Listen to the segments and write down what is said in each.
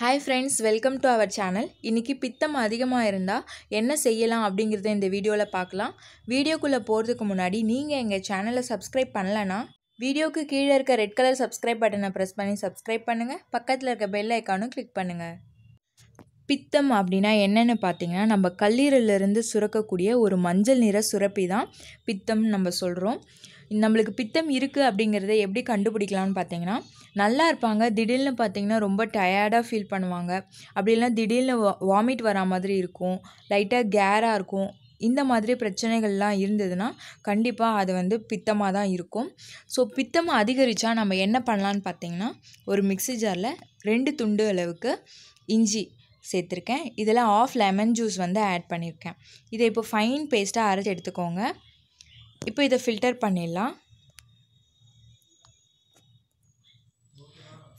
hi friends welcome to our channel இன்றைக்கி பித்தம் அதிகமாக இருந்தால் என்ன செய்யலாம் அப்படிங்கிறத இந்த வீடியோவில் பார்க்கலாம் வீடியோக்குள்ளே போகிறதுக்கு முன்னாடி நீங்கள் எங்கள் சேனலை சப்ஸ்கிரைப் பண்ணலன்னா வீடியோக்கு கீழே இருக்க ரெட் கலர் சப்ஸ்கிரைப் பட்டனை ப்ரெஸ் பண்ணி சப்ஸ்கிரைப் பண்ணுங்கள் பக்கத்தில் இருக்க பெல் ஐக்கானும் கிளிக் பண்ணுங்கள் பித்தம் அப்படின்னா என்னென்னு பார்த்தீங்கன்னா நம்ம கல்லீரலிருந்து சுரக்கக்கூடிய ஒரு மஞ்சள் நிற சுரப்பி தான் பித்தம் நம்ம சொல்கிறோம் நம்மளுக்கு பித்தம் இருக்குது அப்படிங்கிறத எப்படி கண்டுபிடிக்கலாம்னு பார்த்தீங்கன்னா நல்லா இருப்பாங்க திடீர்னு பார்த்தீங்கன்னா ரொம்ப டயர்டாக ஃபீல் பண்ணுவாங்க அப்படி இல்லைனா திடீர்னு வாமிட் வரா மாதிரி இருக்கும் லைட்டாக கேராக இருக்கும் இந்த மாதிரி பிரச்சனைகள்லாம் இருந்ததுன்னா கண்டிப்பாக அது வந்து பித்தமாக தான் இருக்கும் ஸோ பித்தம் அதிகரித்தா நம்ம என்ன பண்ணலான்னு பார்த்தீங்கன்னா ஒரு மிக்சி ஜாரில் ரெண்டு துண்டு அளவுக்கு இஞ்சி சேர்த்துருக்கேன் இதில் ஆஃப் லெமன் ஜூஸ் வந்து ஆட் பண்ணியிருக்கேன் இதை இப்போ ஃபைன் பேஸ்ட்டாக அரைச்சி எடுத்துக்கோங்க இப்போ இதை ஃபில்டர் பண்ணிடலாம்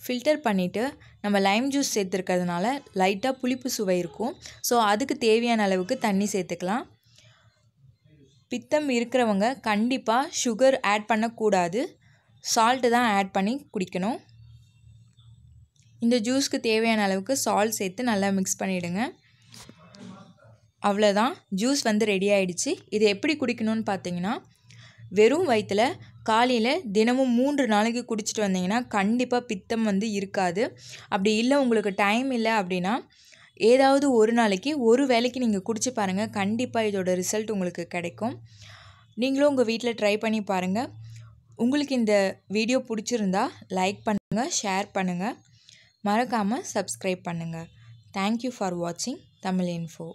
ஃபில்டர் பண்ணிவிட்டு நம்ம லைம் ஜூஸ் சேர்த்துருக்கிறதுனால லைட்டாக புளிப்பு சுவை இருக்கும் ஸோ அதுக்கு தேவையான அளவுக்கு தண்ணி சேர்த்துக்கலாம் பித்தம் இருக்கிறவங்க கண்டிப்பாக சுகர் ஆட் பண்ணக்கூடாது சால்ட்டு தான் ஆட் பண்ணி குடிக்கணும் இந்த ஜூஸ்க்கு தேவையான அளவுக்கு சால்ட் சேர்த்து நல்லா மிக்ஸ் பண்ணிவிடுங்க அவ்வளோதான் ஜூஸ் வந்து ரெடி ஆகிடுச்சு இது எப்படி குடிக்கணும்னு பார்த்தீங்கன்னா வெறும் வயிற்றில் காலையில் தினமும் மூன்று நாளைக்கு குடிச்சிட்டு வந்தீங்கன்னா கண்டிப்பாக பித்தம் வந்து இருக்காது அப்படி இல்லை உங்களுக்கு டைம் இல்லை அப்படின்னா ஏதாவது ஒரு நாளைக்கு ஒரு வேலைக்கு நீங்கள் குடிச்சு பாருங்கள் கண்டிப்பாக இதோட ரிசல்ட் உங்களுக்கு கிடைக்கும் நீங்களும் உங்கள் வீட்டில் ட்ரை பண்ணி பாருங்கள் உங்களுக்கு இந்த வீடியோ பிடிச்சிருந்தா லைக் பண்ணுங்கள் ஷேர் பண்ணுங்கள் மறக்காமல் சப்ஸ்கிரைப் பண்ணுங்கள் தேங்க்யூ ஃபார் வாட்சிங் தமிழ் இன்ஃபோ